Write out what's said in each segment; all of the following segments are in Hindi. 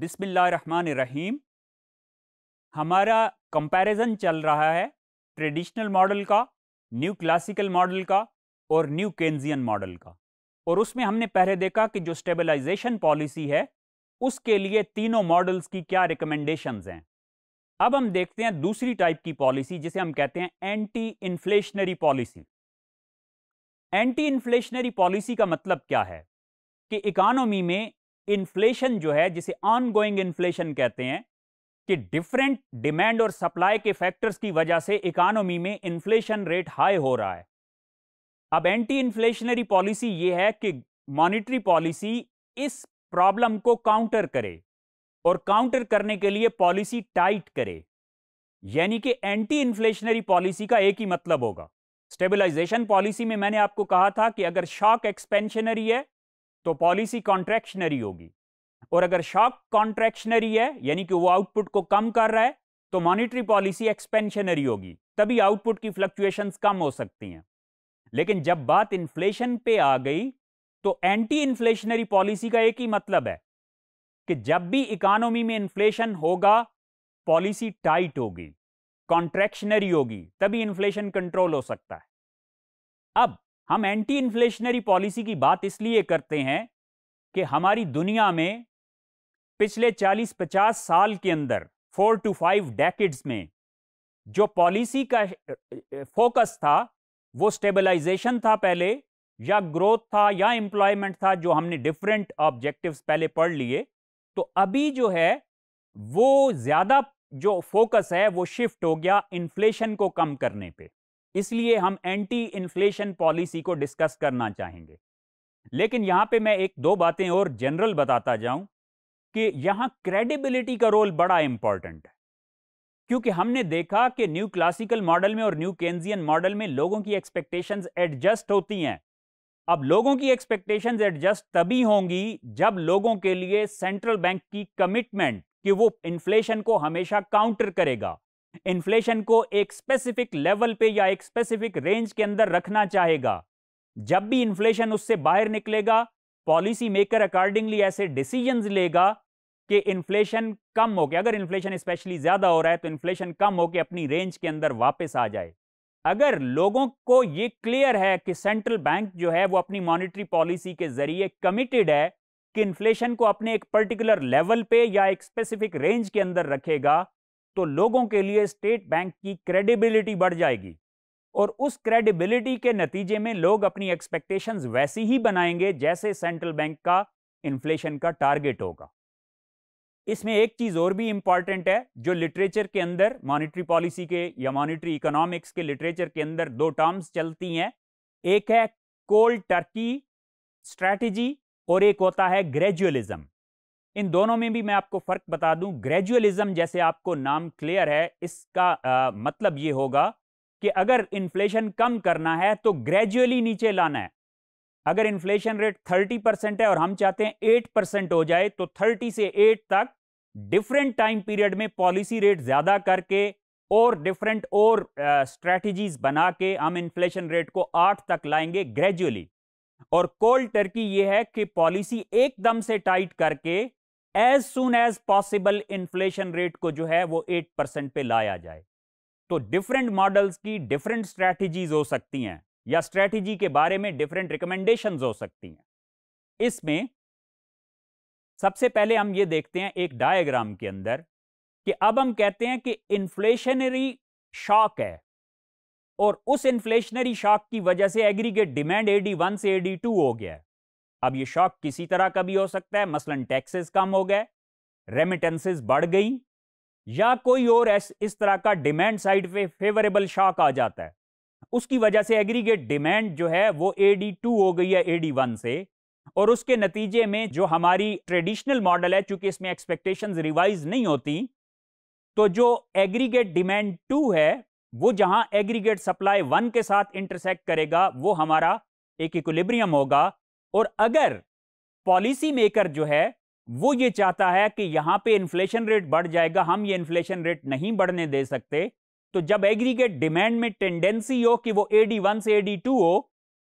बिसमीम हमारा कंपैरिजन चल रहा है ट्रेडिशनल मॉडल का न्यू क्लासिकल मॉडल का और न्यू केन्जियन मॉडल का और उसमें हमने पहले देखा कि जो स्टेबलाइजेशन पॉलिसी है उसके लिए तीनों मॉडल्स की क्या रिकमेंडेशंस हैं अब हम देखते हैं दूसरी टाइप की पॉलिसी जिसे हम कहते हैं anti inflationary policy anti inflationary policy का मतलब क्या है कि इकानोमी में इन्फ्लेशन जो है जिसे ऑन गोइंग इन्फ्लेशन कहते हैं कि डिफरेंट डिमांड और सप्लाई के फैक्टर्स की वजह से इकानमी में इन्फ्लेशन रेट हाई हो रहा है अब एंटी इन्फ्लेशनरी पॉलिसी ये है कि मॉनिटरी पॉलिसी इस प्रॉब्लम को काउंटर करे और काउंटर करने के लिए पॉलिसी टाइट करे यानी कि एंटी इन्फ्लेशनरी पॉलिसी का एक ही मतलब होगा स्टेबलाइजेशन पॉलिसी में मैंने आपको कहा था कि अगर शॉक एक्सपेंशनरी है तो पॉलिसी कॉन्ट्रैक्शनरी होगी और अगर शॉक कॉन्ट्रैक्शनरी है यानी कि वो आउटपुट को कम कर रहा है तो मॉनिटरी पॉलिसी एक्सपेंशनरी होगी तभी आउटपुट की फ्लक्चुएशंस कम हो सकती हैं लेकिन जब बात इन्फ्लेशन पे आ गई तो एंटी इन्फ्लेशनरी पॉलिसी का एक ही मतलब है कि जब भी इकोनॉमी में इन्फ्लेशन होगा पॉलिसी टाइट होगी कॉन्ट्रैक्शनरी होगी तभी इन्फ्लेशन कंट्रोल हो सकता है अब हम एंटी इन्फ्लेशनरी पॉलिसी की बात इसलिए करते हैं कि हमारी दुनिया में पिछले 40-50 साल के अंदर फोर टू फाइव डेकेड्स में जो पॉलिसी का फोकस था वो स्टेबलाइजेशन था पहले या ग्रोथ था या एम्प्लॉयमेंट था जो हमने डिफरेंट ऑब्जेक्टिव्स पहले पढ़ लिए तो अभी जो है वो ज़्यादा जो फोकस है वो शिफ्ट हो गया इन्फ्लेशन को कम करने पे इसलिए हम एंटी इन्फ्लेशन पॉलिसी को डिस्कस करना चाहेंगे लेकिन यहां पे मैं एक दो बातें और जनरल बताता जाऊं कि यहां क्रेडिबिलिटी का रोल बड़ा इंपॉर्टेंट है क्योंकि हमने देखा कि न्यू क्लासिकल मॉडल में और न्यू केंजियन मॉडल में लोगों की एक्सपेक्टेशन एडजस्ट होती हैं अब लोगों की एक्सपेक्टेशन एडजस्ट तभी होंगी जब लोगों के लिए सेंट्रल बैंक की कमिटमेंट कि वो इन्फ्लेशन को हमेशा काउंटर करेगा इन्फ्लेशन को एक स्पेसिफिक लेवल पे या एक स्पेसिफिक रेंज के अंदर रखना चाहेगा जब भी इन्फ्लेशन उससे बाहर निकलेगा पॉलिसी मेकर अकॉर्डिंगली ऐसे डिसीजन लेगा कि इन्फ्लेशन कम हो अगर इन्फ्लेशन स्पेशली ज़्यादा हो रहा है तो इन्फ्लेशन कम होकर अपनी रेंज के अंदर वापस आ जाए अगर लोगों को ये क्लियर है कि सेंट्रल बैंक जो है वो अपनी मॉनिटरी पॉलिसी के जरिए कमिटेड है कि इन्फ्लेशन को अपने एक पर्टिकुलर लेवल पे या एक स्पेसिफिक रेंज के अंदर रखेगा तो लोगों के लिए स्टेट बैंक की क्रेडिबिलिटी बढ़ जाएगी और उस क्रेडिबिलिटी के नतीजे में लोग अपनी एक्सपेक्टेशंस वैसी ही बनाएंगे जैसे सेंट्रल बैंक का इन्फ्लेशन का टारगेट होगा इसमें एक चीज़ और भी इंपॉर्टेंट है जो लिटरेचर के अंदर मॉनिटरी पॉलिसी के या मॉनिटरी इकोनॉमिक्स के लिटरेचर के अंदर दो टर्म्स चलती हैं एक है कोल्ड टर्की स्ट्रेटजी और एक होता है ग्रेजुअलिज्म इन दोनों में भी मैं आपको फ़र्क बता दूं ग्रेजुअलिज्म जैसे आपको नाम क्लियर है इसका आ, मतलब ये होगा कि अगर इन्फ्लेशन कम करना है तो ग्रेजुअली नीचे लाना है अगर इन्फ्लेशन रेट 30 परसेंट है और हम चाहते हैं 8 परसेंट हो जाए तो 30 से 8 तक डिफरेंट टाइम पीरियड में पॉलिसी रेट ज़्यादा करके और डिफरेंट और स्ट्रेटजीज बना के हम इन्फ्लेशन रेट को 8 तक लाएंगे ग्रेजुअली और कोल्ड टर्की ये है कि पॉलिसी एकदम से टाइट करके as soon as possible inflation rate को जो है वो एट परसेंट पे लाया जाए तो डिफरेंट मॉडल्स की डिफरेंट स्ट्रैटेजीज हो सकती हैं या स्ट्रैटेजी के बारे में डिफरेंट रिकमेंडेशन हो सकती हैं इसमें सबसे पहले हम ये देखते हैं एक डायग्राम के अंदर कि अब हम कहते हैं कि इन्फ्लेशनरी शॉक है और उस इन्फ्लेशनरी शॉक की वजह से एग्रीगेट डिमांड एडी वन से एडी टू हो गया है अब ये शॉक किसी तरह का भी हो सकता है मसलन टैक्सेस कम हो गए रेमिटेंसेस बढ़ गई या कोई और इस तरह का डिमांड साइड पे फेवरेबल शॉक आ जाता है उसकी वजह से एग्रीगेट डिमांड जो है वो ए डी टू हो गई है ए डी वन से और उसके नतीजे में जो हमारी ट्रेडिशनल मॉडल है चूंकि इसमें एक्सपेक्टेशंस रिवाइज नहीं होती तो जो एग्रीगेट डिमांड टू है वो जहां एग्रीगेट सप्लाई वन के साथ इंटरसेक्ट करेगा वो हमारा एक इक्विलिब्रियम होगा और अगर पॉलिसी मेकर जो है वो ये चाहता है कि यहां पे इन्फ्लेशन रेट बढ़ जाएगा हम ये इन्फ्लेशन रेट नहीं बढ़ने दे सकते तो जब एग्रीगेट डिमांड में टेंडेंसी हो कि वो एडी वन से एडी टू हो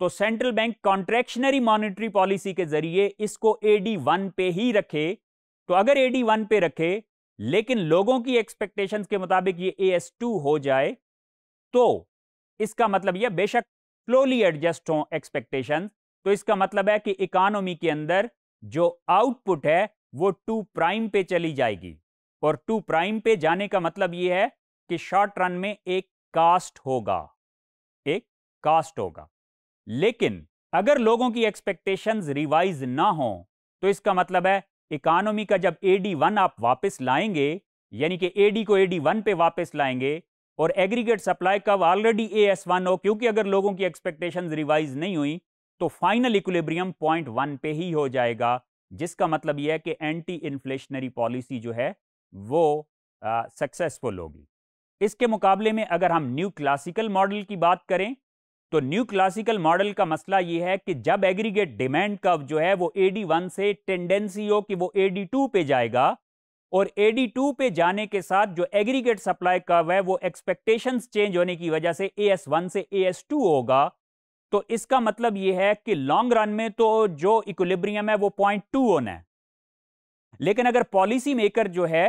तो central bank contractionary monetary policy के जरिए इसको एडी वन पे ही रखे तो अगर एडी वन पे रखे लेकिन लोगों की एक्सपेक्टेशंस के मुताबिक ये ए एस टू हो जाए तो इसका मतलब यह बेशक स्लोली एडजस्ट हों एक्सपेक्टेशंस तो इसका मतलब है कि इकोनॉमी के अंदर जो आउटपुट है वो टू प्राइम पे चली जाएगी और टू प्राइम पे जाने का मतलब ये है कि शॉर्ट रन में एक कास्ट होगा एक कास्ट होगा लेकिन अगर लोगों की एक्सपेक्टेशंस रिवाइज ना हो तो इसका मतलब है इकोनॉमी का जब ए डी वन आप वापस लाएंगे यानी कि ए डी को ए डी वन पे वापस लाएंगे और एग्रीगेट सप्लाई कब ऑलरेडी ए एस वन हो क्योंकि अगर लोगों की एक्सपेक्टेशन रिवाइज नहीं हुई तो फाइनल इक्विलिब्रियम पॉइंट वन पे ही हो जाएगा जिसका मतलब यह है कि एंटी इन्फ्लेशनरी पॉलिसी जो है वो सक्सेसफुल होगी इसके मुकाबले में अगर हम न्यू क्लासिकल मॉडल की बात करें तो न्यू क्लासिकल मॉडल का मसला यह है कि जब एग्रीगेट डिमांड कर्व जो है वो एडी वन से टेंडेंसी हो कि वो एडी टू पे जाएगा और एडी टू पे जाने के साथ जो एग्रीगेट सप्लाई कर्व है वो एक्सपेक्टेशंस चेंज होने की वजह से ए एस वन से ए एस टू होगा तो इसका मतलब यह है कि लॉन्ग रन में तो जो इक्विलिब्रियम है वो पॉइंट टू होना है लेकिन अगर पॉलिसी मेकर जो है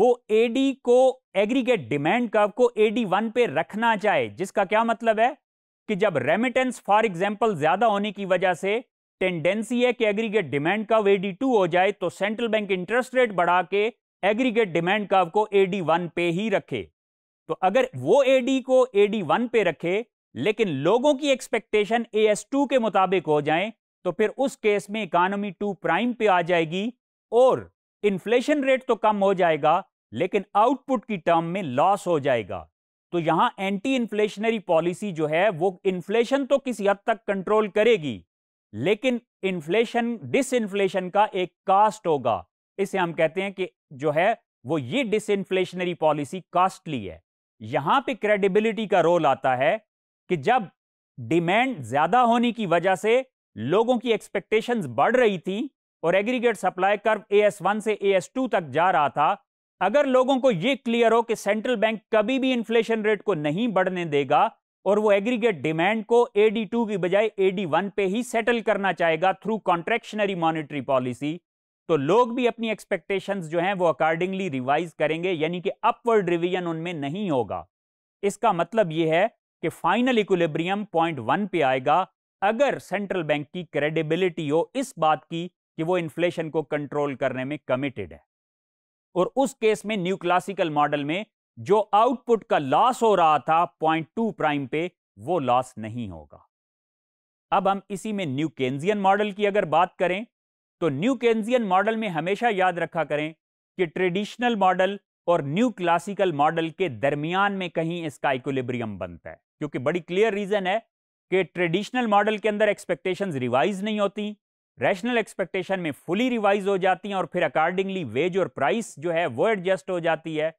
वो एडी को एग्रीगेट डिमांड कर्व को एडी वन पे रखना चाहे जिसका क्या मतलब है कि जब रेमिटेंस फॉर एग्जाम्पल ज्यादा होने की वजह से टेंडेंसी है कि aggregate demand curve AD two हो जाए तो सेंट्रल बैंक इंटरेस्ट रेट बढ़ा के एग्रीगेट डिमांड कर्व को एडी वन पे ही रखे तो अगर वो एडी को एडी वन पे रखे लेकिन लोगों की एक्सपेक्टेशन ए एस टू के मुताबिक हो जाए तो फिर उस केस में इकानमी टू प्राइम पे आ जाएगी और इन्फ्लेशन रेट तो कम हो जाएगा लेकिन आउटपुट की टर्म में लॉस हो जाएगा तो यहां एंटी इन्फ्लेशनरी पॉलिसी जो है वो इन्फ्लेशन तो किसी हद तक कंट्रोल करेगी लेकिन इन्फ्लेशन डिस इन्फ्लेशन का एक कास्ट होगा इसे हम कहते हैं कि जो है वो ये डिस इन्फ्लेशनरी पॉलिसी कास्टली है यहां पे क्रेडिबिलिटी का रोल आता है कि जब डिमांड ज्यादा होने की वजह से लोगों की एक्सपेक्टेशंस बढ़ रही थी और aggregate supply curve A S one से ए एस टू तक जा रहा था अगर लोगों को यह क्लियर हो कि सेंट्रल बैंक कभी भी इन्फ्लेशन रेट को नहीं बढ़ने देगा और वो एग्रीगेट डिमांड को एडी टू की बजाय एडी वन पे ही सेटल करना चाहेगा थ्रू कॉन्ट्रेक्शनरी मॉनिटरी पॉलिसी तो लोग भी अपनी एक्सपेक्टेशंस जो हैं वो अकॉर्डिंगली रिवाइज करेंगे यानी कि अपवर्ड रिविजन उनमें नहीं होगा इसका मतलब यह है कि फाइनल इक्विलिब्रियम पॉइंट वन पे आएगा अगर सेंट्रल बैंक की क्रेडिबिलिटी हो इस बात की कि वो इन्फ्लेशन को कंट्रोल करने में कमिटेड है और उस केस में न्यू क्लासिकल मॉडल में जो आउटपुट का लॉस हो रहा था पॉइंट टू प्राइम पे वो लॉस नहीं होगा अब हम इसी में न्यू केंजियन मॉडल की अगर बात करें तो न्यू केंजियन मॉडल में हमेशा याद रखा करें कि ट्रेडिशनल मॉडल और न्यू क्लासिकल मॉडल के दरमियान में कहीं इसका इक्विलिब्रियम बनता है क्योंकि बड़ी क्लियर रीजन है कि ट्रेडिशनल मॉडल के अंदर एक्सपेक्टेशन रिवाइज नहीं होती रैशनल एक्सपेक्टेशन में फुली रिवाइज हो जाती हैं और फिर अकॉर्डिंगली वेज और प्राइस जो है वो एडजस्ट हो जाती है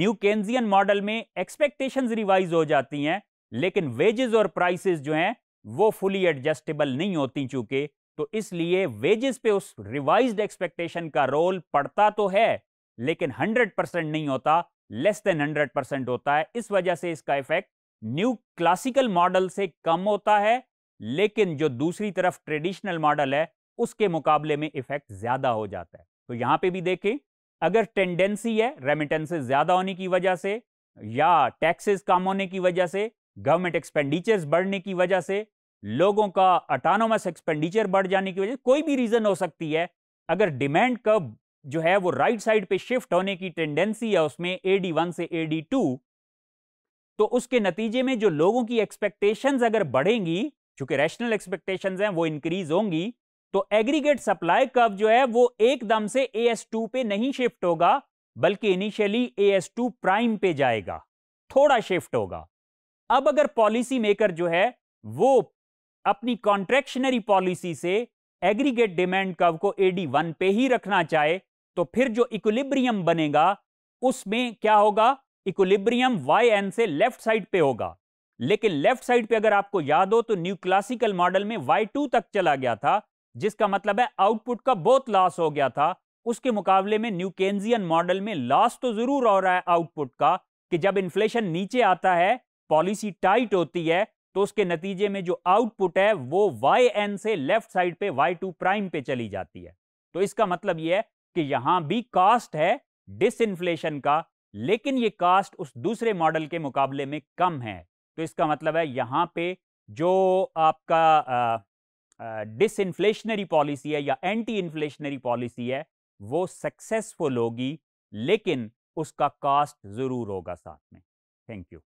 न्यू केन्जियन मॉडल में एक्सपेक्टेशन रिवाइज हो जाती हैं लेकिन वेजेस और प्राइसेस जो हैं वो फुली एडजस्टेबल नहीं होती चूंकि तो इसलिए वेजेस पे उस रिवाइज्ड एक्सपेक्टेशन का रोल पड़ता तो है लेकिन 100 परसेंट नहीं होता लेस देन 100 परसेंट होता है इस वजह से इसका इफेक्ट न्यू क्लासिकल मॉडल से कम होता है लेकिन जो दूसरी तरफ ट्रेडिशनल मॉडल है उसके मुकाबले में इफेक्ट ज्यादा हो जाता है तो यहां पे भी देखें अगर टेंडेंसी है रेमिटेंसेज ज्यादा होने की वजह से या टैक्सेस कम होने की वजह से गवर्नमेंट एक्सपेंडिचर्स बढ़ने की वजह से लोगों का अटानोमस एक्सपेंडिचर बढ़ जाने की वजह कोई भी रीजन हो सकती है अगर डिमांड कब जो है वो राइट साइड पे शिफ्ट होने की टेंडेंसी है उसमें ए वन से ए टू तो उसके नतीजे में जो लोगों की एक्सपेक्टेशंस अगर बढ़ेंगी चूंकि रैशनल एक्सपेक्टेशंस हैं वो इंक्रीज होंगी तो एग्रीगेट सप्लाई कब जो है वो एकदम से ए टू पे नहीं शिफ्ट होगा बल्कि इनिशियली ए टू प्राइम पे जाएगा थोड़ा शिफ्ट होगा अब अगर पॉलिसी मेकर जो है वो अपनी कॉन्ट्रेक्शनरी पॉलिसी से एग्रीगेट डिमांड कव को ए डी वन पे ही रखना चाहे तो फिर जो इक्विलिब्रियम बनेगा उसमें क्या होगा इक्विलिब्रियम वाई एन से लेफ्ट साइड पे होगा लेकिन लेफ्ट साइड पे अगर आपको याद हो तो न्यू क्लासिकल मॉडल में वाई टू तक चला गया था जिसका मतलब है आउटपुट का बहुत लॉस हो गया था उसके मुकाबले में न्यू केन्जियन मॉडल में लॉस तो जरूर हो रहा है आउटपुट का कि जब इन्फ्लेशन नीचे आता है पॉलिसी टाइट होती है तो उसके नतीजे में जो आउटपुट है वो वाई एन से लेफ्ट साइड पे वाई टू प्राइम पे चली जाती है तो इसका मतलब यह है कि यहां भी कास्ट है डिस इन्फ्लेशन का लेकिन ये कास्ट उस दूसरे मॉडल के मुकाबले में कम है तो इसका मतलब है यहां पे जो आपका डिस इन्फ्लेशनरी पॉलिसी है या एंटी इन्फ्लेशनरी पॉलिसी है वो सक्सेसफुल होगी लेकिन उसका कास्ट ज़रूर होगा साथ में थैंक यू